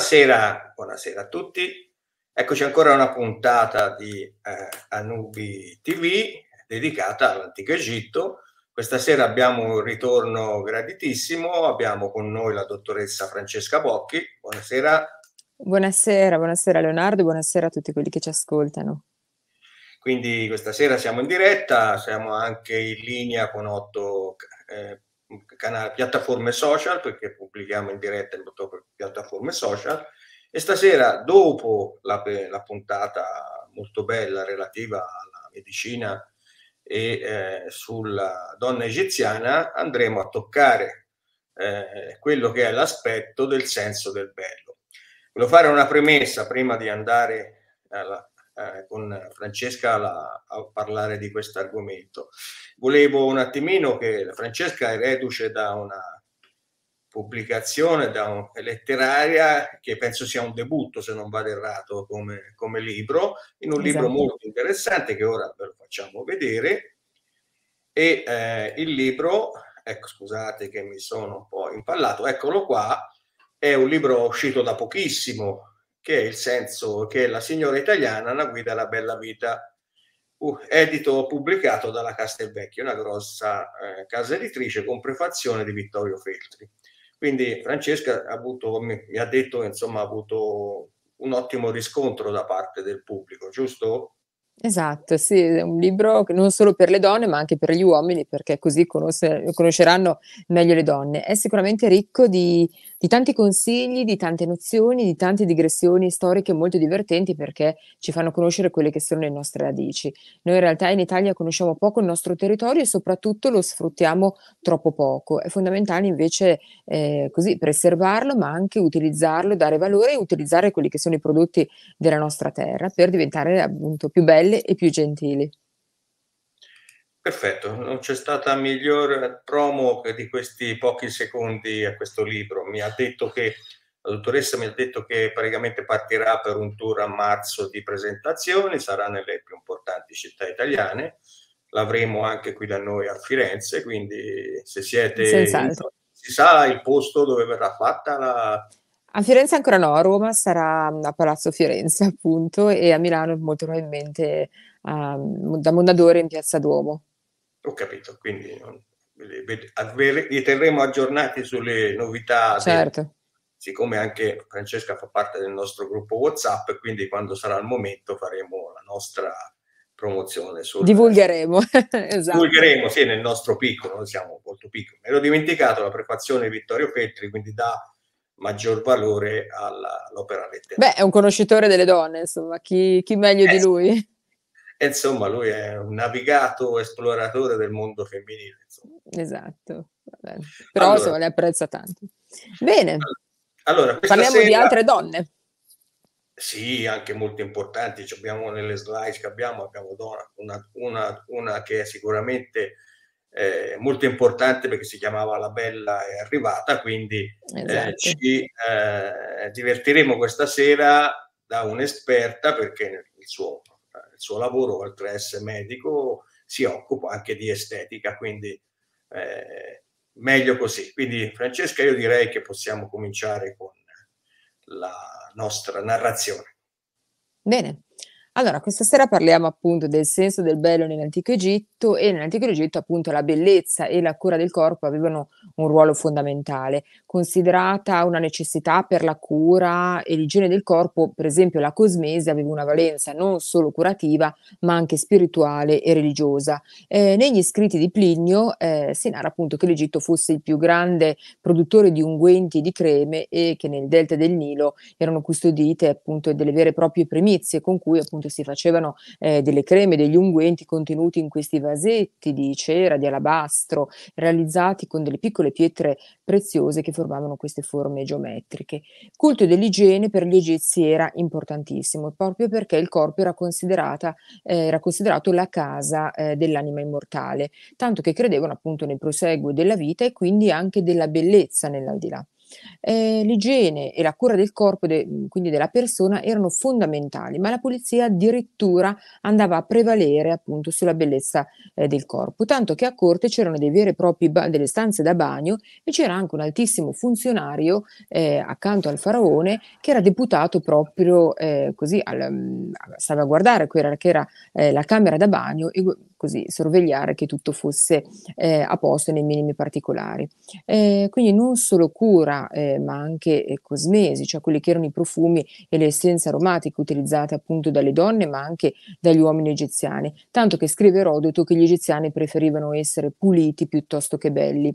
Buonasera, buonasera a tutti. Eccoci ancora a una puntata di eh, Anubi TV dedicata all'antico Egitto. Questa sera abbiamo un ritorno graditissimo, abbiamo con noi la dottoressa Francesca Bocchi. Buonasera. Buonasera, buonasera Leonardo, buonasera a tutti quelli che ci ascoltano. Quindi questa sera siamo in diretta, siamo anche in linea con otto eh, canale, piattaforme social, perché pubblichiamo in diretta in piattaforme social. E stasera, dopo la, la puntata molto bella relativa alla medicina e eh, sulla donna egiziana, andremo a toccare eh, quello che è l'aspetto del senso del bello. Volevo fare una premessa prima di andare alla, eh, con Francesca la, a parlare di questo argomento. Volevo un attimino che Francesca è reduce da una pubblicazione da un, letteraria che penso sia un debutto, se non vado errato, come, come libro, in un esatto. libro molto interessante che ora ve lo facciamo vedere. E eh, il libro, ecco scusate che mi sono un po' impallato, eccolo qua, è un libro uscito da pochissimo, che è il senso che la signora italiana la guida alla bella vita, uh, edito pubblicato dalla Castelvecchia una grossa eh, casa editrice con prefazione di Vittorio Feltri. Quindi Francesca ha avuto, mi, mi ha detto insomma ha avuto un ottimo riscontro da parte del pubblico, giusto? Esatto, sì, è un libro non solo per le donne, ma anche per gli uomini, perché così conosce, conosceranno meglio le donne. È sicuramente ricco di, di, tanti consigli, di tante nozioni, di tante digressioni storiche molto divertenti, perché ci fanno conoscere quelle che sono le nostre radici. Noi in realtà in Italia conosciamo poco il nostro territorio e soprattutto lo sfruttiamo troppo poco. È fondamentale invece eh, così preservarlo, ma anche utilizzarlo, dare valore e utilizzare quelli che sono i prodotti della nostra terra per diventare appunto più belli belle e più gentili. Perfetto, non c'è stata miglior promo di questi pochi secondi a questo libro. Mi ha detto che la dottoressa mi ha detto che praticamente partirà per un tour a marzo di presentazioni, sarà nelle più importanti città italiane, l'avremo anche qui da noi a Firenze, quindi se siete... Senz'altro. Si sa il posto dove verrà fatta la, a Firenze ancora no, a Roma sarà a Palazzo Firenze appunto e a Milano molto probabilmente um, da Mondadori in Piazza Duomo. Ho capito, quindi li terremo aggiornati sulle novità. Certo. Del, siccome anche Francesca fa parte del nostro gruppo WhatsApp, quindi quando sarà il momento faremo la nostra promozione. Sul... Divulgheremo. esatto. Divulgheremo, sì, nel nostro piccolo, noi siamo molto piccoli. Me l'ho dimenticato la prefazione Vittorio Petri, quindi da maggior valore alla, all'opera letteraria. Beh, è un conoscitore delle donne, insomma, chi, chi meglio eh, di lui? insomma, lui è un navigato esploratore del mondo femminile. Insomma. Esatto, Vabbè. però allora, insomma, le apprezza tanto. Bene, allora, parliamo sera, di altre donne. Sì, anche molto importanti, abbiamo nelle slide che abbiamo, abbiamo una, una, una che è sicuramente eh, molto importante perché si chiamava La Bella è arrivata, quindi eh, esatto. eh, ci eh, divertiremo questa sera da un'esperta perché il suo, il suo lavoro, oltre a essere medico, si occupa anche di estetica, quindi eh, meglio così. Quindi Francesca, io direi che possiamo cominciare con la nostra narrazione. Bene, allora, questa sera parliamo appunto del senso del bello nell'antico Egitto e nell'antico Egitto appunto la bellezza e la cura del corpo avevano un ruolo fondamentale, considerata una necessità per la cura e l'igiene del corpo, per esempio la cosmesi aveva una valenza non solo curativa ma anche spirituale e religiosa. Eh, negli scritti di Plinio eh, si narra appunto che l'Egitto fosse il più grande produttore di unguenti e di creme e che nel delta del Nilo erano custodite appunto delle vere e proprie primizie con cui appunto si facevano eh, delle creme, degli unguenti contenuti in questi vasetti di cera, di alabastro, realizzati con delle piccole pietre preziose che formavano queste forme geometriche. Il culto dell'igiene per gli egizi era importantissimo, proprio perché il corpo era, eh, era considerato la casa eh, dell'anima immortale, tanto che credevano appunto nel proseguo della vita e quindi anche della bellezza nell'aldilà. Eh, l'igiene e la cura del corpo, de, mhmm, quindi della persona, erano fondamentali, ma la pulizia addirittura andava a prevalere appunto sulla bellezza eh, del corpo, tanto che a corte c'erano dei veri e propri ba- delle stanze da bagno e c'era anche un altissimo funzionario eh, accanto al faraone che era deputato proprio eh, così, al, mhmm, a guardare quella che era eh, la camera da bagno e così sorvegliare che tutto fosse eh, a posto nei minimi particolari. Eh, quindi non solo cura, eh, ma anche eh, cosmesi, cioè quelli che erano i profumi e le essenze aromatiche utilizzate appunto dalle donne, ma anche dagli uomini egiziani, tanto che scrive Erodoto che gli egiziani preferivano essere puliti piuttosto che belli.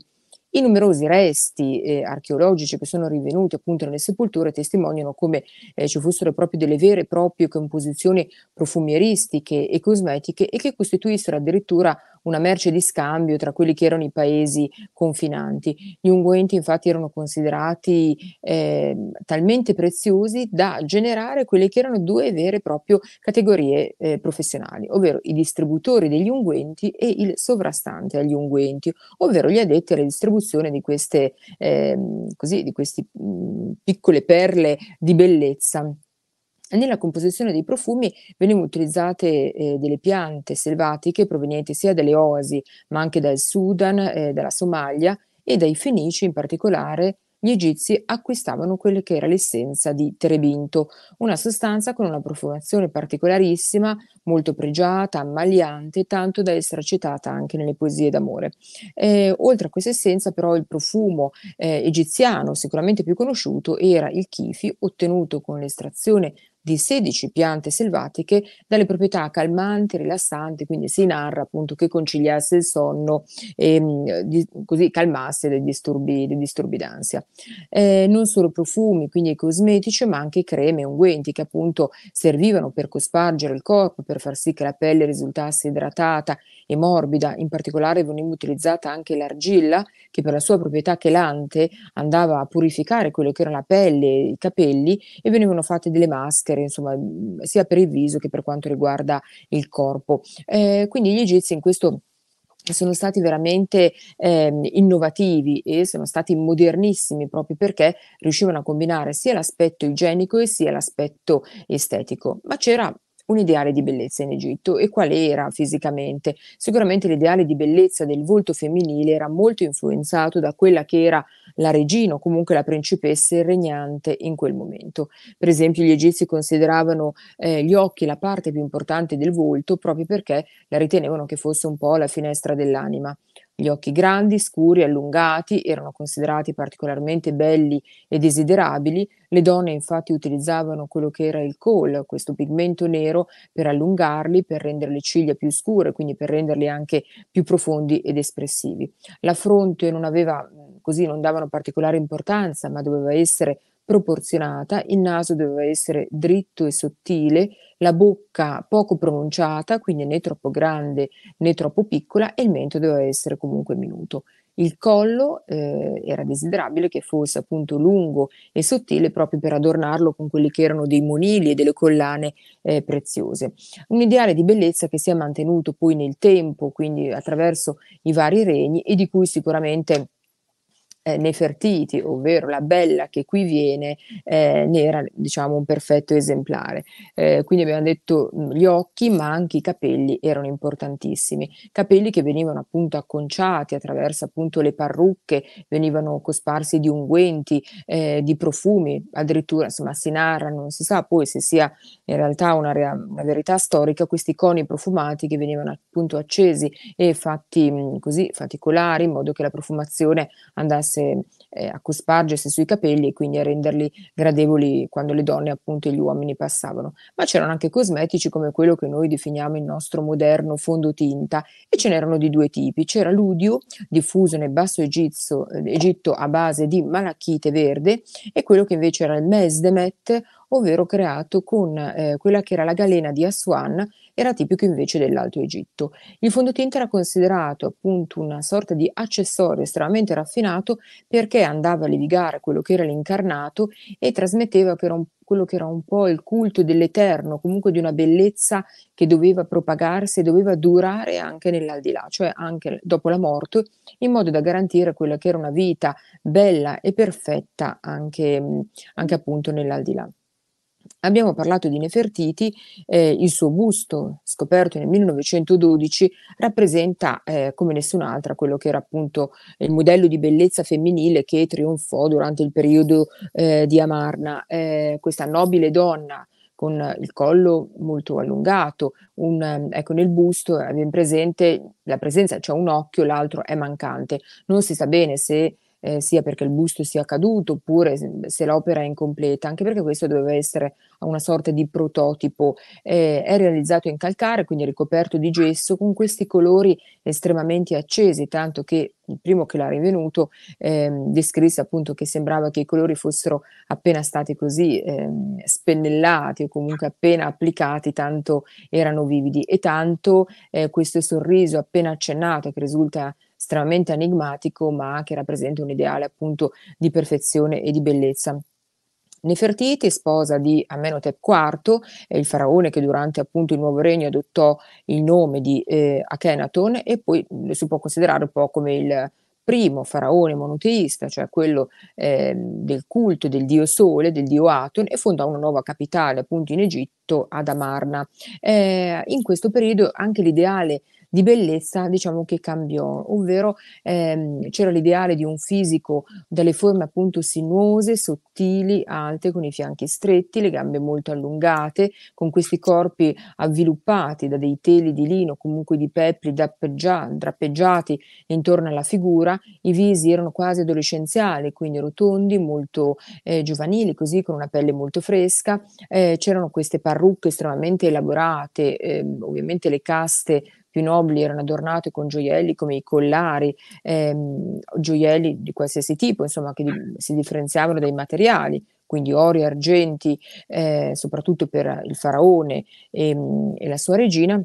I numerosi resti eh, archeologici che sono rinvenuti appunto nelle sepolture testimoniano come eh, ci fossero proprio delle vere e proprie composizioni profumieristiche e cosmetiche e che costituissero addirittura una merce di scambio tra quelli che erano i paesi confinanti. Gli unguenti infatti erano considerati eh, talmente preziosi da generare quelle che erano due vere e proprie categorie eh, professionali, ovvero i distributori degli unguenti e il sovrastante agli unguenti, ovvero gli addetti alla distribuzione di queste eh, così, di queste piccole perle di bellezza nella composizione dei profumi venivano utilizzate eh, delle piante selvatiche provenienti sia dalle oasi, ma anche dal Sudan, eh, dalla Somalia e dai Fenici in particolare. Gli egizi acquistavano quella che era l'essenza di terebinto, una sostanza con una profumazione particolarissima, molto pregiata, ammaliante, tanto da essere citata anche nelle poesie d'amore. Eh, oltre a questa essenza, però, il profumo eh, egiziano, sicuramente più conosciuto, era il kifi, ottenuto con l'estrazione di 16 piante selvatiche dalle proprietà calmanti, rilassanti, quindi si narra appunto che conciliasse il sonno e ehm, di, così calmasse dei disturbi, dei disturbi d'ansia. Eh, non solo profumi, quindi cosmetici, ma anche creme e unguenti che appunto servivano per cospargere il corpo, per far sì che la pelle risultasse idratata e morbida, in particolare veniva utilizzata anche l'argilla che per la sua proprietà chelante andava a purificare quello che era la pelle, e i capelli e venivano fatte delle maschere per, insomma, mhmm, sia per il viso che per quanto riguarda il corpo. Eh, quindi gli egizi in questo sono stati veramente eh, innovativi e sono stati modernissimi proprio perché riuscivano a combinare sia l'aspetto igienico e sia l'aspetto estetico. Ma c'era un ideale di bellezza in Egitto e qual era fisicamente? Sicuramente l'ideale di bellezza del volto femminile era molto influenzato da quella che era la regina o comunque la principessa e regnante in quel momento. Per esempio gli egizi consideravano eh, gli occhi la parte più importante del volto proprio perché la ritenevano che fosse un po' la finestra dell'anima. Gli occhi grandi, scuri, allungati erano considerati particolarmente belli e desiderabili, le donne infatti utilizzavano quello che era il col, questo pigmento nero, per allungarli, per rendere le ciglia più scure, quindi per renderli anche più profondi ed espressivi. La fronte non aveva, mm, così non davano particolare importanza, ma doveva essere proporzionata, il naso doveva essere dritto e sottile, la bocca poco pronunciata, quindi né troppo grande né troppo piccola e il mento doveva essere comunque minuto. Il collo eh, era desiderabile che fosse appunto lungo e sottile proprio per adornarlo con quelli che erano dei monili e delle collane eh, preziose. Un ideale di bellezza che si è mantenuto poi nel tempo, quindi attraverso i vari regni e di cui sicuramente eh, Nefertiti, ovvero la bella che qui viene, eh, ne era diciamo un perfetto esemplare. Eh, quindi abbiamo detto mm, gli occhi, ma anche i capelli erano importantissimi. Capelli che venivano appunto acconciati attraverso appunto le parrucche, venivano cosparsi di unguenti, eh, di profumi, addirittura insomma si narra, non si sa poi se sia in realtà una, una verità storica, questi coni profumati che venivano appunto accesi e fatti mh, mm, così faticolari in modo che la profumazione andasse 嗯。eh, a cospargersi sui capelli e quindi a renderli gradevoli quando le donne appunto e gli uomini passavano. Ma c'erano anche cosmetici come quello che noi definiamo il nostro moderno fondotinta e ce n'erano di due tipi. C'era l'udio diffuso nel basso Egizio, eh, Egitto a base di malachite verde e quello che invece era il mesdemet ovvero creato con eh, quella che era la galena di Aswan, era tipico invece dell'Alto Egitto. Il fondotinta era considerato appunto una sorta di accessorio estremamente raffinato perché andava a levigare quello che era l'incarnato e trasmetteva che un, quello che era un po' il culto dell'eterno, comunque di una bellezza che doveva propagarsi e doveva durare anche nell'aldilà, cioè anche dopo la morte, in modo da garantire quella che era una vita bella e perfetta anche, anche appunto nell'aldilà. Abbiamo parlato di Nefertiti, eh, il suo busto scoperto nel 1912 rappresenta eh, come nessun'altra quello che era appunto il modello di bellezza femminile che trionfò durante il periodo eh, di Amarna. Eh, questa nobile donna con il collo molto allungato, un, ecco nel busto è ben presente la presenza, c'è cioè un occhio, l'altro è mancante. Non si sa bene se eh, sia perché il busto sia caduto oppure se, l'opera è incompleta, anche perché questo doveva essere una sorta di prototipo. Eh, è realizzato in calcare, quindi ricoperto di gesso, con questi colori estremamente accesi, tanto che il primo che l'ha rinvenuto eh, descrisse appunto che sembrava che i colori fossero appena stati così eh, spennellati o comunque appena applicati, tanto erano vividi e tanto eh, questo sorriso appena accennato che risulta estremamente enigmatico, ma che rappresenta un ideale appunto di perfezione e di bellezza. Nefertiti, sposa di Amenhotep IV, il faraone che durante appunto il nuovo regno adottò il nome di eh, Akhenaton e poi lo si può considerare un po' come il primo faraone monoteista, cioè quello eh, del culto del dio Sole, del dio Aton, e fondò una nuova capitale appunto in Egitto, ad Amarna. Eh, in questo periodo anche l'ideale di bellezza diciamo che cambiò, ovvero ehm, c'era l'ideale di un fisico dalle forme appunto sinuose, sottili, alte, con i fianchi stretti, le gambe molto allungate, con questi corpi avviluppati da dei teli di lino, comunque di pepli drappeggiati intorno alla figura, i visi erano quasi adolescenziali, quindi rotondi, molto eh, giovanili, così con una pelle molto fresca, eh, c'erano queste parrucche estremamente elaborate, eh, ovviamente le caste più nobili erano adornate con gioielli come i collari, ehm, gioielli di qualsiasi tipo, insomma, che di- si differenziavano dai materiali quindi ori, e argenti, eh, soprattutto per il faraone e, ehm, e la sua regina,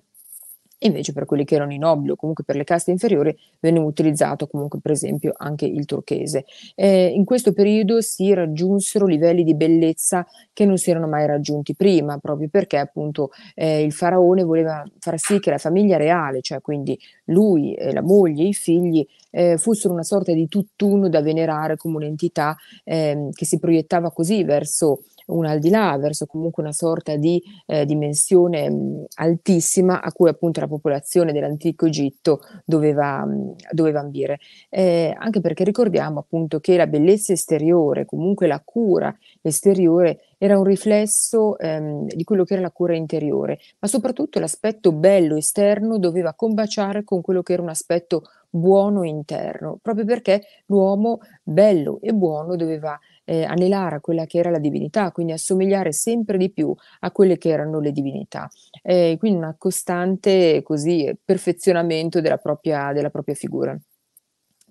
invece per quelli che erano in nobili o comunque per le caste inferiori veniva utilizzato comunque per esempio anche il turchese. Eh, in questo periodo si raggiunsero livelli di bellezza che non si erano mai raggiunti prima, proprio perché appunto eh, il faraone voleva far sì che la famiglia reale, cioè quindi lui, eh, la moglie, i figli, eh, fossero una sorta di tutt'uno da venerare come un'entità ehm, che si proiettava così verso un al di là, verso comunque una sorta di eh, dimensione mh, mm, altissima a cui appunto la popolazione dell'antico Egitto doveva, mh, mm, doveva ambire. Eh, anche perché ricordiamo appunto che la bellezza esteriore, comunque la cura esteriore, era un riflesso ehm, di quello che era la cura interiore, ma soprattutto l'aspetto bello esterno doveva combaciare con quello che era un aspetto buono interno, proprio perché l'uomo bello e buono doveva eh, anelare a quella che era la divinità, quindi assomigliare sempre di più a quelle che erano le divinità. Eh, quindi un costante così, perfezionamento della propria, della propria figura.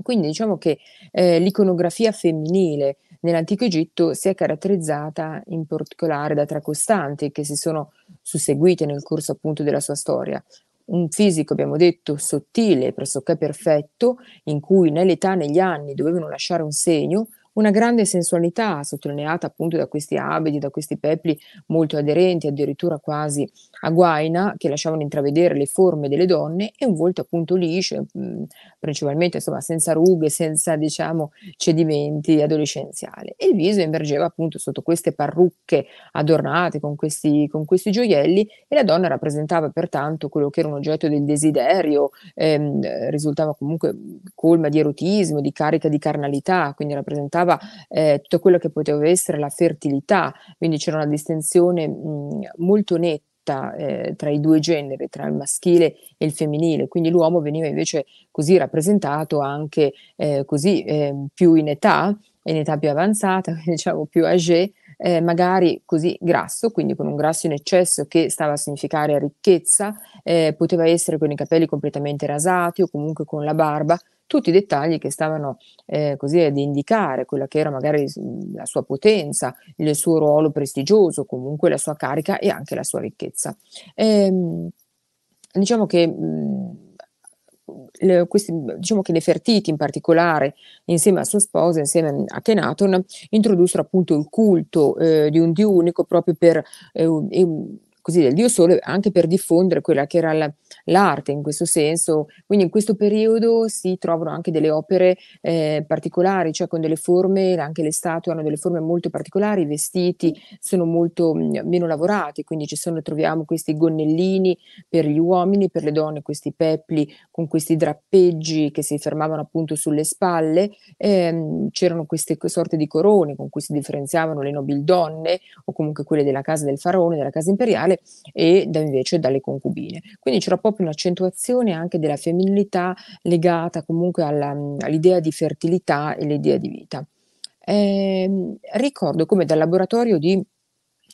Quindi diciamo che eh, l'iconografia femminile nell'antico Egitto si è caratterizzata in particolare da tre costanti che si sono susseguite nel corso appunto della sua storia. Un fisico, abbiamo detto, sottile, pressoché perfetto, in cui nell'età, negli anni dovevano lasciare un segno, una grande sensualità, sottolineata appunto da questi abiti, da questi pepli molto aderenti, addirittura quasi a guaina, che lasciavano intravedere le forme delle donne e un volto appunto liscio, mm, principalmente insomma senza rughe, senza diciamo cedimenti adolescenziali. E il viso emergeva appunto sotto queste parrucche adornate con questi, con questi gioielli e la donna rappresentava pertanto quello che era un oggetto del desiderio, ehm, risultava comunque colma di erotismo, di carica di carnalità, quindi rappresentava interessava eh, tutto quello che poteva essere la fertilità, quindi c'era una distinzione mh, molto netta eh, tra i due generi, tra il maschile e il femminile, quindi l'uomo veniva invece così rappresentato anche eh, così eh, più in età, in età più avanzata, diciamo più âgé, eh, magari così grasso, quindi con un grasso in eccesso che stava a significare ricchezza, eh, poteva essere con i capelli completamente rasati o comunque con la barba, tutti i dettagli che stavano eh, così ad indicare quella che era magari la sua potenza, il suo ruolo prestigioso, comunque la sua carica e anche la sua ricchezza. Ehm, diciamo che mh, mm, le, questi, diciamo che Nefertiti in particolare, insieme a sua sposa, insieme a Kenaton, introdussero appunto il culto eh, di un dio unico proprio per eh, così del Dio Sole anche per diffondere quella che era la, l'arte in questo senso. Quindi in questo periodo si trovano anche delle opere eh, particolari, cioè con delle forme, anche le statue hanno delle forme molto particolari, i vestiti sono molto mh, mm, meno lavorati, quindi ci sono, troviamo questi gonnellini per gli uomini, per le donne questi pepli con questi drappeggi che si fermavano appunto sulle spalle, ehm, c'erano queste sorte di corone con cui si differenziavano le nobildonne o comunque quelle della casa del faraone, della casa imperiale sessuale e da, invece dalle concubine. Quindi c'era proprio un'accentuazione anche della femminilità legata comunque alla, mm, all'idea di fertilità e l'idea di vita. Eh, ricordo come dal laboratorio di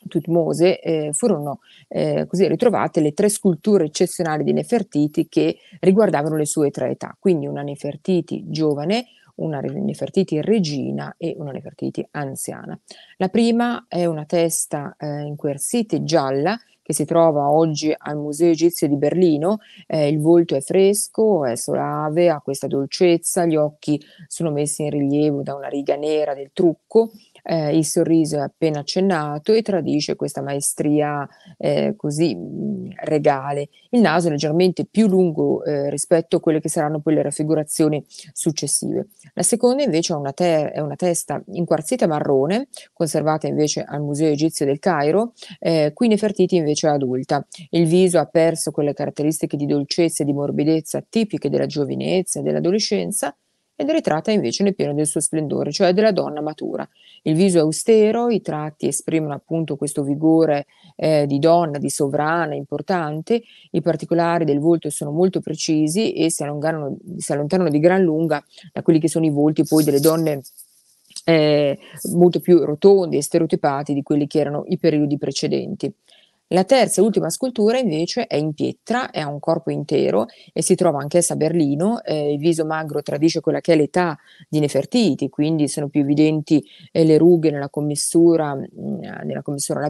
Tutmose eh, furono eh, così ritrovate le tre sculture eccezionali di Nefertiti che riguardavano le sue tre età, quindi una Nefertiti giovane, una Nefertiti regina e una Nefertiti anziana. La prima è una testa eh, in quersite gialla che si trova oggi al Museo Egizio di Berlino. Eh, il volto è fresco, è soave, ha questa dolcezza, gli occhi sono messi in rilievo da una riga nera del trucco eh, il sorriso è appena accennato e tradisce questa maestria eh, così mh, mm, regale. Il naso è leggermente più lungo eh, rispetto a quelle che saranno poi le raffigurazioni successive. La seconda invece è una, te- è una testa inquarzita marrone, conservata invece al Museo Egizio del Cairo, eh, qui Nefertiti invece è adulta. Il viso ha perso quelle caratteristiche di dolcezza e di morbidezza tipiche della giovinezza e dell'adolescenza, ed è ritratta invece nel pieno del suo splendore, cioè della donna matura. Il viso è austero, i tratti esprimono appunto questo vigore eh, di donna, di sovrana, importante, i particolari del volto sono molto precisi e si allontanano, si allontanano di gran lunga da quelli che sono i volti poi delle donne eh, molto più rotondi e stereotipati di quelli che erano i periodi precedenti. La terza e ultima scultura invece è in pietra, è un corpo intero e si trova anch'essa a Berlino. Eh, il viso magro tradisce quella che è l'età di Nefertiti, quindi sono più evidenti eh, le rughe nella commissura, mh, mm, nella commissura